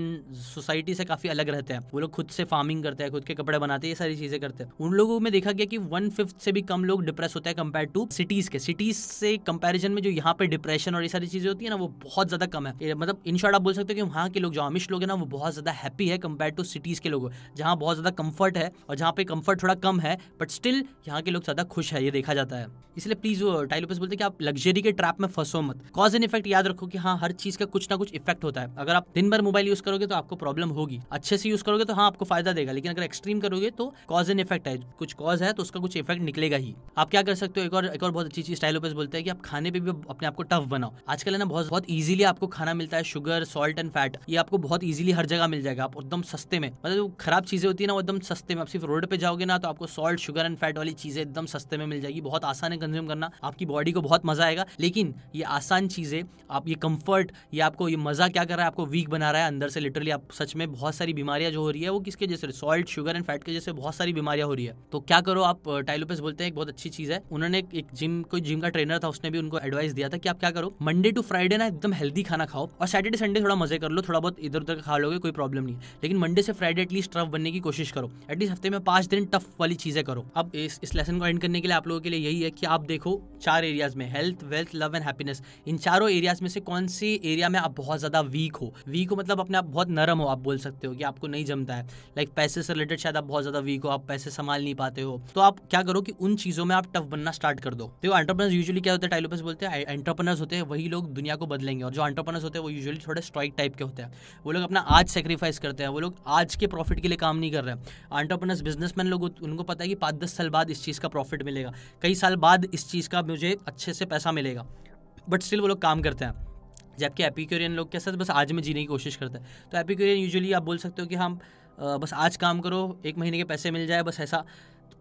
सोसाइटी से काफ़ी अलग रहते हैं वो लोग खुद से फार्मिंग करते हैं खुद के कपड़े बनाते हैं ये सारी चीज़ें करते हैं उन लोगों में देखा गया कि वन फिफ्थ से भी कम लोग डिप्रेस होता है कंपेयर टू सिटीज के सिटीज से कंपेरिजन में जो यहाँ पे डिप्रेशन और ये सारी चीजें होती है ना वो बहुत ज्यादा कम है मतलब इन शॉर्ट आप बोल सकते हो कि वहाँ के लोग जो आमिश लोग हैं ना वो बहुत ज्यादा हैप्पी है कंपेयर टू सिटीज के लोग जहाँ बहुत ज्यादा कंफर्ट है और जहाँ पे कंफर्ट थोड़ा कम है बट स्टिल यहाँ के लोग ज्यादा खुश है ये देखा जाता है इसलिए प्लीज टाइलोपस बोलते हैं कि आप लग्जरी के ट्रैप में फंसो मत कॉज एंड इफेक्ट याद रखो कि हाँ हर चीज का कुछ ना कुछ इफेक्ट होता है अगर आप दिन भर मोबाइल यूज करोगे तो आपको प्रॉब्लम होगी अच्छे से यूज करोगे तो हाँ आपको फायदा देगा लेकिन अगर एक्सट्रीम करोगे तो कॉज एंड इफेक्ट है कुछ कॉज है तो उसका कुछ इफेक्ट निकलेगा ही आप क्या कर सकते हो एक और एक और बहुत अच्छी चीज स्टाइल बोलते हैं कि आप खाने पे भी अपने आप को टफ बनाओ आजकल है ना बहुत बहुत ईजिली आपको खाना मिलता है शुगर सॉल्ट एंड फैट ये आपको बहुत ईजिली हर जगह मिल जाएगा आप एकदम सस्ते में मतलब जो खराब चीजें होती है ना वो एकदम सस्ते में आप सिर्फ रोड पे जाओगे ना तो आपको सॉल्ट शुगर एंड फैट वाली चीजें एकदम सस्ते में मिल जाएगी बहुत आसान है कंज्यूम करना आपकी बॉडी को बहुत मजा आएगा लेकिन ये आसान चीजें आप ये कंफर्ट ये आपको ये मजा क्या कर रहा है आपको वीक बना रहा है अंदर से लिटरली आप सच में बहुत सारी बीमारियां जो हो रही है वो किसके जैसे सॉल्ट शुगर एंड फैट के जैसे बहुत सारी बीमारियां हो रही है तो क्या करो आप टाइलोपेस बोलते हैं एक बहुत अच्छी चीज है उन्होंने एक जिम कोई जिम का ट्रेनर था उसने भी उनको एडवाइस दिया था कि आप क्या करो मंडे टू फ्राइडे ना एकदम हेल्दी खाना खाओ और सैटरडे संडे थोड़ा मजे कर लो थोड़ा बहुत इधर उधर खा लोगे कोई प्रॉब्लम नहीं लेकिन मंडे से फ्राइडे एटलीस्ट टफ बनने की कोशिश करो एटलीस्ट हफ्ते में पांच दिन टफ वाली चीजें करो अब इस, इस लेसन को एंड करने के लिए आप लोगों के लिए यही है कि आप देखो चार एरियाज में health wealth love and happiness इन चारों एरियाज में से कौन सी एरिया में आप बहुत ज्यादा वीक हो वीक हो मतलब अपने आप बहुत नरम हो आप बोल सकते हो कि आपको नहीं जमता है लाइक like, पैसे से रिलेटेड शायद आप बहुत ज्यादा वीक हो आप पैसे संभाल नहीं पाते हो तो आप क्या करो कि उन चीज़ों में आप टफ बनना स्टार्ट कर दो तो एंटरप्रनर्स यूजुअली क्या होता है टाइलोपेस बोलते हैं एंटरप्रेनर्स होते हैं वही लोग दुनिया को बदलेंगे और जो एंटरप्रेनर्स होते हैं वो यूजुअली थोड़े स्ट्राइक टाइप के होते हैं वो लोग अपना आज सेक्रीफाइस करते हैं वो लोग आज के प्रॉफिट के लिए काम नहीं कर रहे हैं एंटरप्रनर्स बिजनेसमैन लोग उनको पता है कि पाँच दस साल बाद इस चीज़ का प्रॉफिट मिलेगा कई साल बाद इस चीज़ का मुझे अच्छे से पैसा मिलेगा बट स्टिल वो लोग काम करते हैं जबकि एपिक्योरियन लोग कैसे बस आज में जीने की कोशिश करते हैं तो एपिक्योरियन यूजुअली आप बोल सकते हो कि हम हाँ, बस आज काम करो एक महीने के पैसे मिल जाए बस ऐसा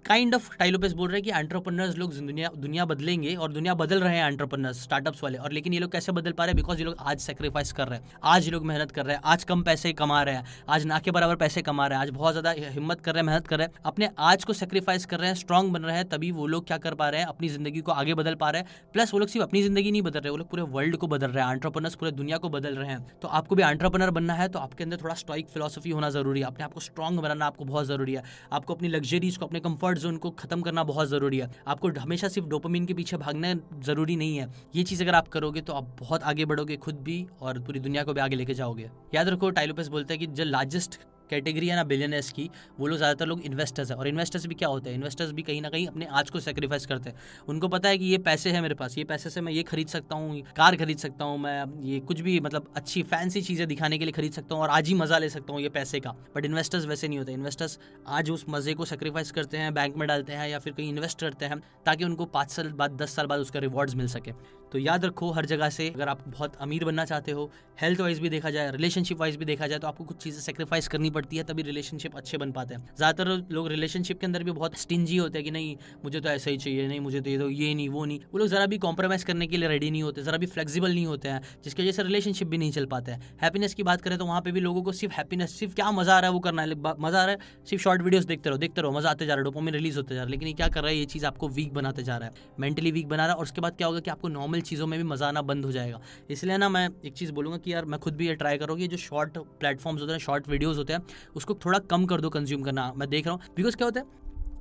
काइंड ऑफ टाइलोपेस बोल रहे हैं कि एंटरप्रनर्स लोग दुनिया दुनिया बदलेंगे और दुनिया बदल रहे हैं एंटरप्रनर्स स्टार्टअप्स वाले और लेकिन ये लोग कैसे बदल पा रहे हैं बिकॉज ये लोग आज सेक्रीफाइस कर रहे हैं आज लोग मेहनत कर रहे हैं आज कम पैसे कमा रहे हैं आज ना के बराबर पैसे कमा रहे हैं आज बहुत ज़्यादा हिम्मत कर रहे हैं मेहनत कर रहे हैं अपने आज को सेक्रीफाइस कर रहे हैं स्ट्रॉन्ग बन रहे हैं तभी वो लोग क्या कर पा रहे हैं अपनी ज़िंदगी को आगे बदल पा रहे हैं प्लस वो लोग सिर्फ अपनी ज़िंदगी नहीं बदल रहे वो लोग पूरे वर्ल्ड को बदल रहे हैं एंट्रप्रनर्स पूरे दुनिया को बदल रहे हैं तो आपको भी एंट्रप्रनर बनना है तो आपके अंदर थोड़ा स्ट्राइक फिलोसफी होना जरूरी है अपने आपको स्ट्रॉन्ग बनाना आपको बहुत ज़रूरी है आपको अपनी लग्जरीज को अपने कंफर्ट कंफर्ट जोन को खत्म करना बहुत ज़रूरी है आपको हमेशा सिर्फ डोपामिन के पीछे भागना ज़रूरी नहीं है ये चीज़ अगर आप करोगे तो आप बहुत आगे बढ़ोगे खुद भी और पूरी दुनिया को भी आगे लेके जाओगे याद रखो टाइलोपेस बोलते हैं कि जो लार्जेस्ट कैटेगरी है ना बिलियनर्स की वो लोग ज़्यादातर लोग इन्वेस्टर्स है और इन्वेस्टर्स भी क्या होते हैं इन्वेस्टर्स भी कहीं ना कहीं अपने आज को सेक्रीफाइस करते हैं उनको पता है कि ये पैसे है मेरे पास ये पैसे से मैं ये खरीद सकता हूँ कार खरीद सकता हूँ मैं ये कुछ भी मतलब अच्छी फैंसी चीज़ें दिखाने के लिए खरीद सकता हूँ और आज ही मज़ा ले सकता हूँ ये पैसे का बट इन्वेस्टर्स वैसे नहीं होते इन्वेस्टर्स आज उस मज़े को सेक्रीफाइस करते हैं बैंक में डालते हैं या फिर कहीं इन्वेस्ट करते हैं ताकि उनको पाँच साल बाद दस साल बाद उसका रिवॉर्ड्स मिल सके तो याद रखो हर जगह से अगर आप बहुत अमीर बनना चाहते हो हेल्थ वाइज भी देखा जाए रिलेशनशिप वाइज भी देखा जाए तो आपको कुछ चीज़ें सेक्रीफाइस करनी पड़ती है तभी रिलेशनशिप अच्छे बन पाते हैं ज़्यादातर लोग रिलेशनशिप के अंदर भी बहुत स्टिंजी होते हैं कि नहीं मुझे तो ऐसा ही चाहिए नहीं मुझे तो ये तो ये नहीं वो नहीं वो लोग ज़रा भी कॉम्प्रोमाइज़ करने के लिए रेडी नहीं होते ज़रा भी फ्लेक्सिबल नहीं होते हैं जिसकी वजह से रिलेशनशिप भी नहीं चल पाते हैं हैप्पीनेस की बात करें तो वहाँ पे भी लोगों को सिर्फ हैप्पीनेस सिर्फ क्या मज़ा आ रहा है वो करना है मज़ा आ रहा है सिर्फ शॉर्ट वीडियोज देखते रहो देखते रहो मज़ा आते जा रहा है डोपो में रिलीज होते जा रहा है लेकिन ये क्या कर रहा है ये चीज़ आपको वीक बनाते जा रहा है मेंटली वीक बना रहा है और उसके बाद क्या होगा कि आपको नॉर्मल सिंपल चीज़ों में भी मज़ा आना बंद हो जाएगा इसलिए ना मैं एक चीज़ बोलूँगा कि यार मैं खुद भी ये ट्राई करूँगी जो शॉर्ट प्लेटफॉर्म्स होते हैं शॉर्ट वीडियोज़ होते हैं उसको थोड़ा कम कर दो कंज्यूम करना मैं देख रहा हूँ बिकॉज क्या होता है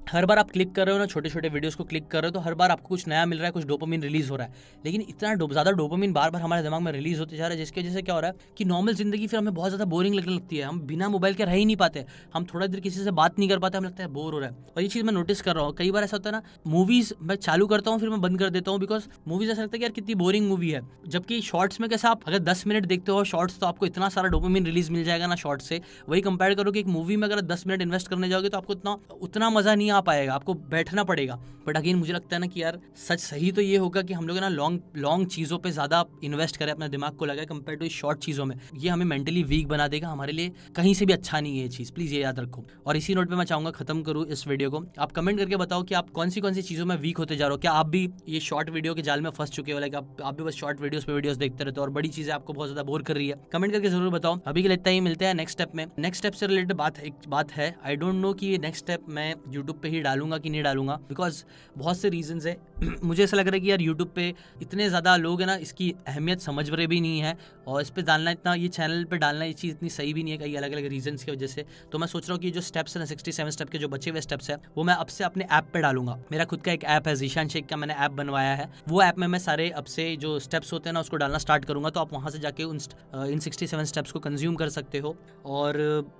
हर बार आप क्लिक कर रहे हो ना छोटे छोटे वीडियोस को क्लिक कर रहे हो तो हर बार आपको कुछ नया मिल रहा है कुछ डोपामिन रिलीज हो रहा है लेकिन इतना डो, ज़्यादा डोपामिन बार बार हमारे दिमाग में रिलीज होते जा रहा है जिसकी वजह से क्या हो रहा है कि नॉर्मल जिंदगी फिर हमें बहुत ज़्यादा बोरिंग लगने लगती है हम बिना मोबाइल के रह ही नहीं पाते हम थोड़ा देर किसी से बात नहीं कर पाते हमें लगता है बोर हो रहा है और ये चीज़ मैं नोटिस कर रहा हूँ कई बार ऐसा होता है ना मूवीज़ मैं चालू करता हूँ फिर मैं बंद कर देता हूँ बिकॉज मूवीज़ ऐसा लगता है कि यार कितनी बोरिंग मूवी है जबकि शॉर्ट्स में कैसे आप अगर दस मिनट देखते हो शॉर्ट्स तो आपको इतना सारा डोपामिन रिलीज मिल जाएगा ना शॉर्ट्स से वही कंपेयर करो कि एक मूवी में अगर दस मिनट इन्वेस्ट करने जाओगे तो आपको इतना उतना मज़ा नहीं नहीं आ पाएगा आपको बैठना पड़ेगा बट अगेन मुझे लगता है ना कि यार सच सही तो ये होगा कि हम लोग ना लॉन्ग लॉन्ग चीज़ों पे ज़्यादा इन्वेस्ट करें अपने दिमाग को लगाए कंपेयर टू शॉर्ट चीज़ों में ये हमें मेंटली वीक बना देगा हमारे लिए कहीं से भी अच्छा नहीं है ये चीज़ प्लीज़ ये याद रखो और इसी नोट पर मैं चाहूँगा खत्म करूँ इस वीडियो को आप कमेंट करके बताओ कि आप कौन सी कौन सी चीज़ों में वीक होते जा रहे हो क्या आप भी ये शॉर्ट वीडियो के जाल में फंस चुके हो लाइक आप, आप भी बस शॉर्ट वीडियोस पे वीडियोस देखते रहते हो और बड़ी चीज़ें आपको बहुत ज़्यादा बोर कर रही है कमेंट करके जरूर बताओ अभी के लिए इतना ही मिलते हैं नेक्स्ट स्टेप में नेक्स्ट स्टेप से रिलेटेड बात एक बात है आई डोंट नो कि ये नेक्स्ट स्टेप मैं यूट्यूब पे ही डालूंगा कि नहीं डालूंगा बिकॉज बहुत से रीजंस है [clears throat] मुझे ऐसा लग रहा है कि यार यूट्यूब पे इतने ज़्यादा लोग हैं ना इसकी अहमियत समझ रहे भी नहीं है और इस पर डालना इतना ये चैनल पर डालना ये चीज़ इतनी सही भी नहीं है कई अलग अलग रीजन्स की वजह से तो मैं सोच रहा हूँ कि जो स्टेप्स हैं सिक्सटी सेवन स्टेप के जो बचे हुए स्टेप्स हैं वो मैं अब से अपने ऐप पर डालूंगा मेरा खुद का एक ऐप है जीशान शेख का मैंने ऐप बनवाया है वो ऐप में मैं सारे अब से जो स्टेप्स होते हैं ना उसको डालना स्टार्ट करूंगा तो आप वहाँ से जाके उन इन सिक्सटी सेवन स्टेप्स को कंज्यूम कर सकते हो और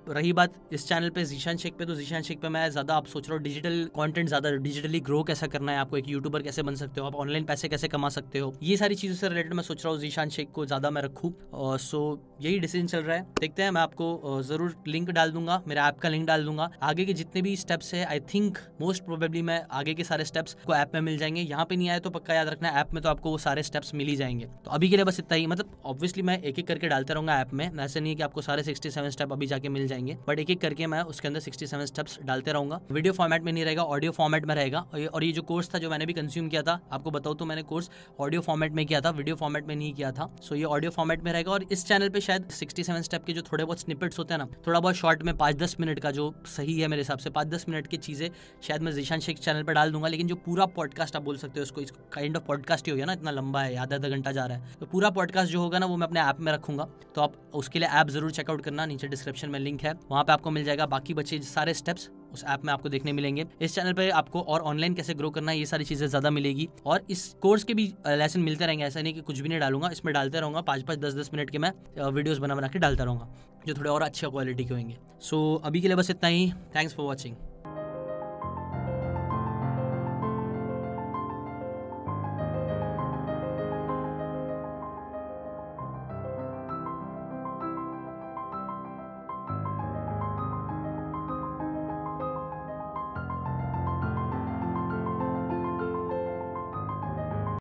रही बात इस चैनल पर जीशान शेख पे तो जीशान शेख पे मैं ज़्यादा आप सोच रहा हूँ डिजिटल कंटेंट ज़्यादा डिजिटली ग्रो कैसे करना है आपको एक यूट्यूबर कैसे बन सकते हो आप ऑनलाइन पैसे कैसे कमा सकते हो ये सारी चीज़ों से रिलेटेड मैं सोच रहा हूँ जीशान शेख को ज़्यादा मैं रखू और सो यही डिसीजन चल रहा है देखते हैं मैं आपको ज़रूर लिंक डाल दूंगा मेरा ऐप का लिंक डाल दूंगा आगे के जितने भी स्टेप्स है आई थिंक मोस्ट प्रोबेबली मैं आगे के सारे स्टेप्स को ऐप में मिल जाएंगे यहाँ पे नहीं आए तो पक्का याद रखना ऐप में तो आपको वो सारे स्टेप्स मिल ही जाएंगे तो अभी के लिए बस इतना ही मतलब ऑब्वियसली मैं एक एक करके डालता रहूंगा ऐप में ऐसे नहीं कि आपको सारे सिक्सटी स्टेप अभी जाके मिल जाएंगे बट एक एक करके मैं उसके अंदर सिक्सटी स्टेप्स डालते रहूँगा वीडियो फॉर्मेट फॉर्मेट में नहीं रहेगा ऑडियो फॉर्मेट में रहेगा और ये जो कोर्स था जो मैंने भी कंज्यूम किया था आपको बताऊँ तो मैंने कोर्स ऑडियो फॉर्मेट में किया था वीडियो फॉर्मेट में नहीं किया था सो ये ऑडियो फॉर्मेट में रहेगा और इस चैनल पर शायद सिक्सटी सेवन स्टेप के जो थोड़े बहुत स्निपेट्स होते हैं ना थोड़ा बहुत शॉर्ट में पाँच दस मिनट का जो सही है मेरे हिसाब से पाँच दस मिनट की चीज़ें शायद मैं जीशान शेख चैनल पर डाल दूंगा लेकिन जो पूरा पॉडकास्ट आप बोल सकते हो उसको इस काइंड ऑफ पॉडकास्ट ही हो गया ना इतना लंबा है आधा आधा घंटा जा रहा है तो पूरा पॉडकास्ट जो होगा ना वो मैं अपने ऐप में रखूंगा तो आप उसके लिए ऐप जरूर चेकआउट करना नीचे डिस्क्रिप्शन में लिंक है वहाँ पर आपको मिल जाएगा बाकी बचे सारे स्टेप्स उस ऐप में आपको देखने मिलेंगे इस चैनल पर आपको और ऑनलाइन कैसे ग्रो करना है ये सारी चीज़ें ज़्यादा मिलेगी और इस कोर्स के भी लेसन मिलते रहेंगे ऐसा नहीं कि कुछ भी नहीं डालूंगा इसमें डालते रहूंगा पाँच पाँच दस दस मिनट के मैं वीडियोज़ बना बना के डालता रहूंगा जो थोड़े और अच्छे क्वालिटी के होंगे सो so, अभी के लिए बस इतना ही थैंक्स फॉर वॉचिंग